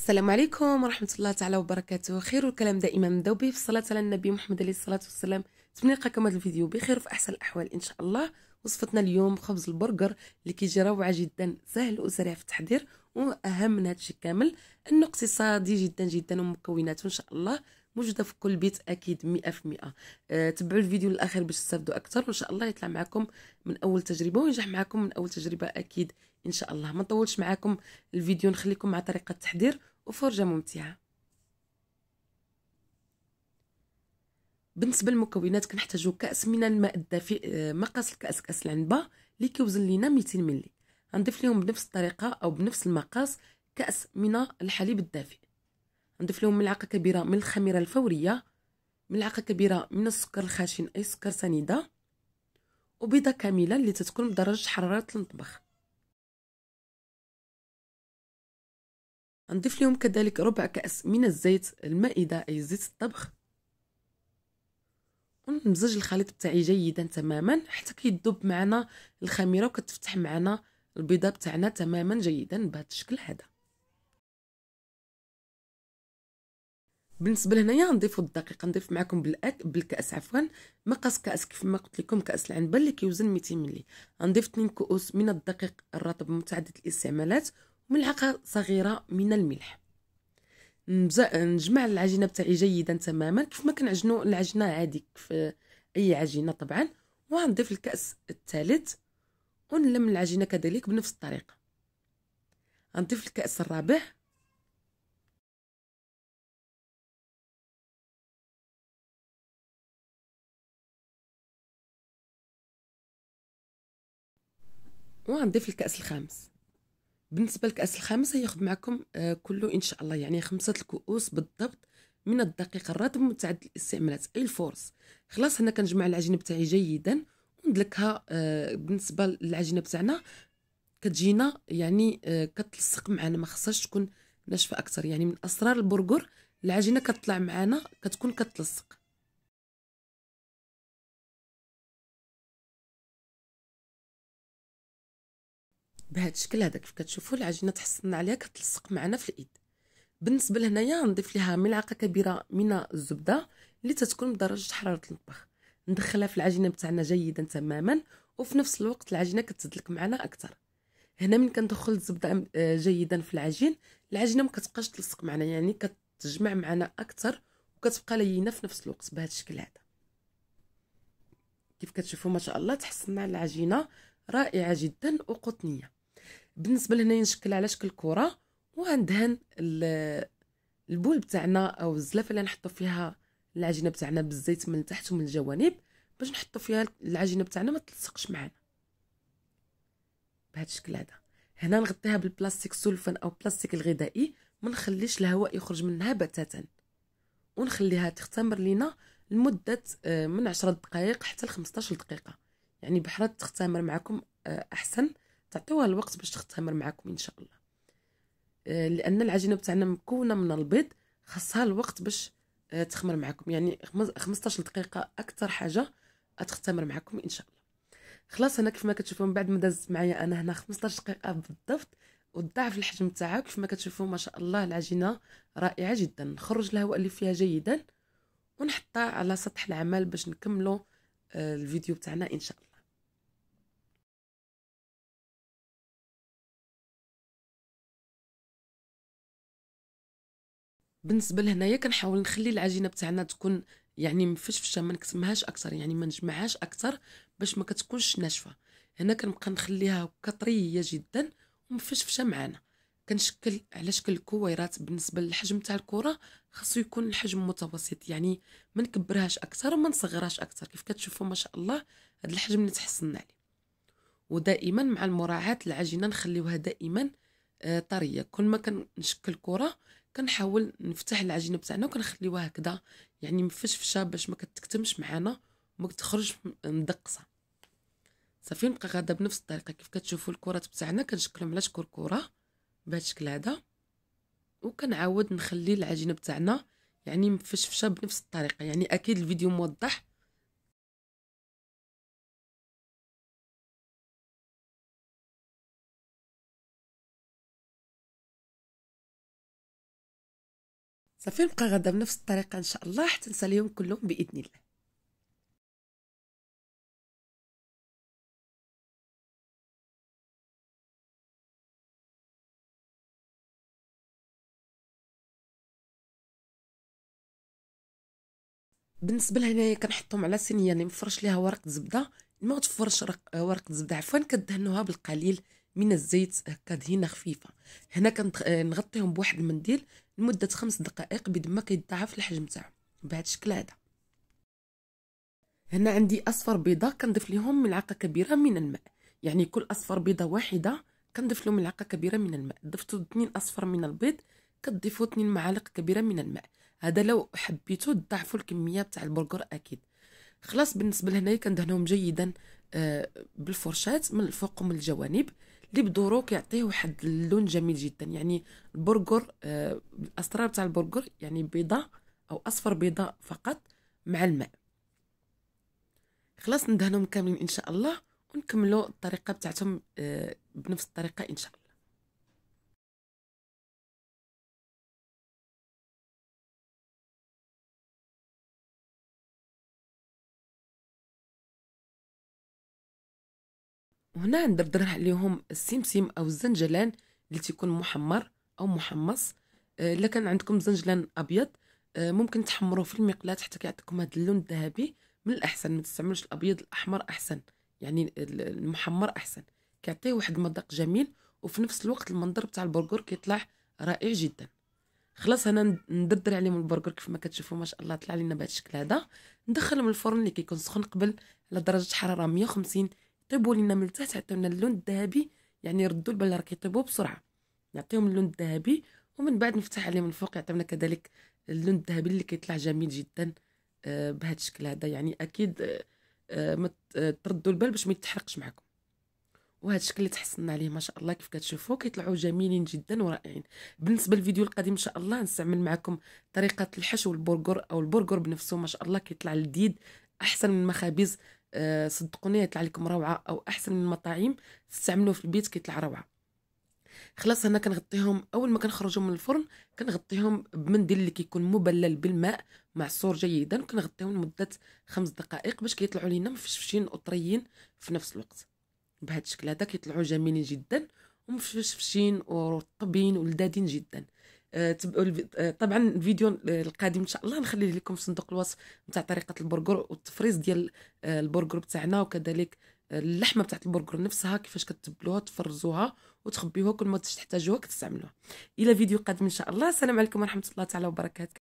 السلام عليكم ورحمة الله تعالى وبركاته خير الكلام دائما نبداو به في الصلاة على النبي محمد عليه الصلاة والسلام تمنى نلقاكم هذا الفيديو بخير وفي أحسن الأحوال إن شاء الله وصفتنا اليوم خبز البرجر اللي كيجي روعة جدا سهل وسريع في التحضير وأهم من هادشي كامل أنه اقتصادي جدا جدا ومكوناته إن شاء الله موجودة في كل بيت أكيد مئة في مئة أه تبعوا الفيديو للآخر باش تستفدوا أكثر وإن شاء الله يطلع معكم من أول تجربة وينجح معكم من أول تجربة أكيد إن شاء الله ما نطولش معكم الفيديو نخليكم مع طريقة التحضير وفرجة ممتعة بالنسبة للمكونات كنحتاجو كأس من الماء الدافئ آه، مقاس الكأس كأس العنبة اللي كيوزن لينا 200 ملي غنضيف ليهم بنفس الطريقة أو بنفس المقاس كأس من الحليب الدافئ نضيف لهم ملعقه كبيره من الخميره الفوريه ملعقه كبيره من السكر الخشن اي سكر سنيده وبيضه كامله اللي تتكون بدرجه حراره المطبخ نضيف لهم كذلك ربع كأس من الزيت المائدة أي زيت الطبخ ونمزج الخليط بتاعي جيدا تماما حتى كيذوب معنا الخميره وكتفتح معنا البيضه بتاعنا تماما جيدا بهذا الشكل هذا بالنسبه لهنايا نضيفوا الدقيق نضيف معكم بالأك... بالكاس عفوا مقاس كاس كيف ما قلت لكم كاس العنبه اللي كيوزن 200 ملي نضيف 2 كؤوس من الدقيق الرطب متعدد الاستعمالات ملعقه صغيره من الملح نجمع العجينه بتاعي جيدا تماما كيف ما كنعجنوا العجينه عادي في اي عجينه طبعا وغنضيف الكاس الثالث ونلم العجينه كذلك بنفس الطريقه غنضيف الكاس الرابع وغنضيف الكاس الخامس بالنسبه للكاس الخامس هياخذ معكم آه، كله ان شاء الله يعني خمسه الكؤوس بالضبط من الدقيقه الراتب متعدد الاستعمالات اي الفورس خلاص هنا كنجمع العجينه بتاعي جيدا وندلكها آه، بالنسبه للعجينه بتاعنا كتجينا يعني آه، كتلصق معنا ما خصهاش تكون ناشفه اكثر يعني من اسرار البرجر العجينه كتطلع معنا كتكون كتلصق بهذا الشكل هذا كيف كتشوفوا العجينه تحصلنا عليها كتلصق معنا في الايد بالنسبه لهنايا نضيف لها ملعقه كبيره من الزبده اللي تتكون بدرجه حراره المطبخ ندخلها في العجينه بتاعنا جيدا تماما وفي نفس الوقت العجينه كتدلك معنا اكثر هنا من كندخل الزبده آه، جيدا في العجين العجينه ما كتبقاش تلصق معنا يعني كتجمع معنا اكثر وكتبقى لينه في نفس الوقت بهذا الشكل هذا كيف كتشوفوا ما شاء الله تحصلنا على عجينه رائعه جدا وقطنيه بالنسبه لهنايا نشكلها على شكل كره وندهن البول بتاعنا او الزلافه اللي نحطو فيها العجينه بتاعنا بالزيت من التحت ومن الجوانب باش نحطو فيها العجينه بتاعنا ما تلصقش معنا بهذا الشكل هذا هنا نغطيها بالبلاستيك سولفان او بلاستيك الغذائي ما نخليش الهواء يخرج منها بتاتا ونخليها تختمر لينا لمده آه، من 10 دقائق حتى ل 15 دقيقه يعني بحرات تختمر معكم آه، احسن تعطيوها الوقت باش تختمر معكم ان شاء الله آه، لان العجينه بتاعنا مكونه من البيض خاصها الوقت باش آه، تخمر معكم يعني 15 دقيقه اكثر حاجه تختمر معكم ان شاء الله خلاص هنا كيف ما كتشوفوا من بعد ما دازت معايا انا هنا 15 دقيقه بالضبط وضعف الحجم تاعها كيف ما كتشوفوا ما شاء الله العجينه رائعه جدا نخرج الهواء اللي فيها جيدا ونحطها على سطح العمل باش نكملوا آه، الفيديو بتاعنا ان شاء الله بالنسبه لهنايا كنحاول نخلي العجينه بتاعنا تكون يعني مفشفشه ما نكتمهاش اكثر يعني ما نجمعهاش اكثر باش ما كتكونش ناشفه هنا كنبقى نخليها هكا طريه جدا ومفشفشه معانا كنشكل على شكل كويرات بالنسبه للحجم تاع الكره خاصو يكون الحجم متوسط يعني ما نكبرهاش اكثر وما نصغرهاش اكثر كيف كتشوفوا ما شاء الله هذا الحجم اللي تحصلنا عليه ودائما مع المراعاه العجينه نخليوها دائما آه، طريه كل ما كنشكل كره كنحاول نفتح العجينه بتاعنا وكنخليوها هكذا يعني مفشفشه باش ما كتكتمش معانا وما تخرج مدقصه صافي نبقى غادا بنفس الطريقه كيف كتشوفوا الكرات بتاعنا كنشكلهم على كره بهذا الشكل هذا وكنعاود نخلي العجينه بتاعنا يعني مفشفشه بنفس الطريقه يعني اكيد الفيديو موضح صافي نبقى غدا بنفس الطريقه ان شاء الله حتى نسى اليوم كلهم باذن الله بالنسبه لهنايا كنحطهم على صينيه اللي يعني مفرش ليها ورق زبده ما تفرش ورق زبده عفوا كدهنوها بالقليل من الزيت هكا دهينه خفيفه هنا كنغطيهم آه، بواحد المنديل لمده خمس دقائق بيد ما كيتضاعف الحجم تاعهم بهذا الشكل هذا هنا عندي اصفر بيضه كنضيف لهم ملعقه كبيره من الماء يعني كل اصفر بيضه واحده كنضيف له ملعقه كبيره من الماء ضفتوا اثنين اصفر من البيض كتضيفوا اثنين معالق كبيره من الماء هذا لو حبيتو تضاعفوا الكميه تاع البرغر اكيد خلاص بالنسبه لهنايا كندهنهم جيدا آه، بالفرشات من الفوق ومن الجوانب اللي بدورو كيعطيه واحد اللون جميل جدا يعني البرجر آه الاسرار تاع البرجر يعني بيضه او اصفر بيضه فقط مع الماء خلاص ندهنهم كاملين ان شاء الله ونكملوا الطريقه بتاعتهم آه بنفس الطريقه ان شاء الله وهنا ندردر عليهم السمسم او الزنجلان اللي تيكون محمر او محمص آه، الا كان عندكم زنجلان ابيض آه، ممكن تحمروه في المقلاة حتى كيعطيكم هذا اللون الذهبي من الاحسن ما تستعملوش الابيض الاحمر احسن يعني المحمر احسن كيعطيه واحد المذاق جميل وفي نفس الوقت المنظر بتاع البرجر كيطلع رائع جدا خلاص انا ندردر عليهم البرجر كيف ما كتشوفوا ما شاء الله طلع لنا بهذا الشكل هذا ندخلهم الفرن اللي كيكون سخن قبل على درجه حراره 150 يطيبوا لينا من التحت عطيونا اللون الذهبي يعني يردوا البال راه كيطيبوا بسرعه نعطيهم اللون الذهبي ومن بعد نفتح عليه من الفوق يعطينا كذلك اللون الذهبي اللي كيطلع جميل جدا آه، بهذا الشكل هذا يعني اكيد آه، آه، ما تردوا البال باش ما يتحرقش معكم وهذا الشكل اللي تحصلنا عليه ما شاء الله كيف كتشوفوا كيطلعوا جميلين جدا ورائعين بالنسبه للفيديو القادم ان شاء الله نستعمل معكم طريقه الحشو البرجر او البرجر بنفسه ما شاء الله كيطلع لذيذ احسن من المخابز آه، صدقوني يطلع لكم روعه او احسن من المطاعيم تستعملوه في البيت كيطلع روعه خلاص هنا كنغطيهم اول ما كنخرجهم من الفرن كنغطيهم بمنديل اللي كيكون مبلل بالماء معصور جيدا وكنغطيهم لمده خمس دقائق باش كيطلعوا لينا مفشفشين وطريين في نفس الوقت بهذا الشكل هذا كيطلعوا جميلين جدا ومفشفشين ورطبين ولذاذين جدا آه، آه، طبعا الفيديو آه، القادم ان شاء الله نخليه لكم في صندوق الوصف نتاع طريقه البرجر والتفريز ديال البرجر بتاعنا وكذلك اللحمه بتاعت البرجر نفسها كيفاش كتبلوها تفرزوها وتخبيوها كل ما تحتاجوها كتستعملوها الى فيديو قادم ان شاء الله السلام عليكم ورحمه الله تعالى وبركاته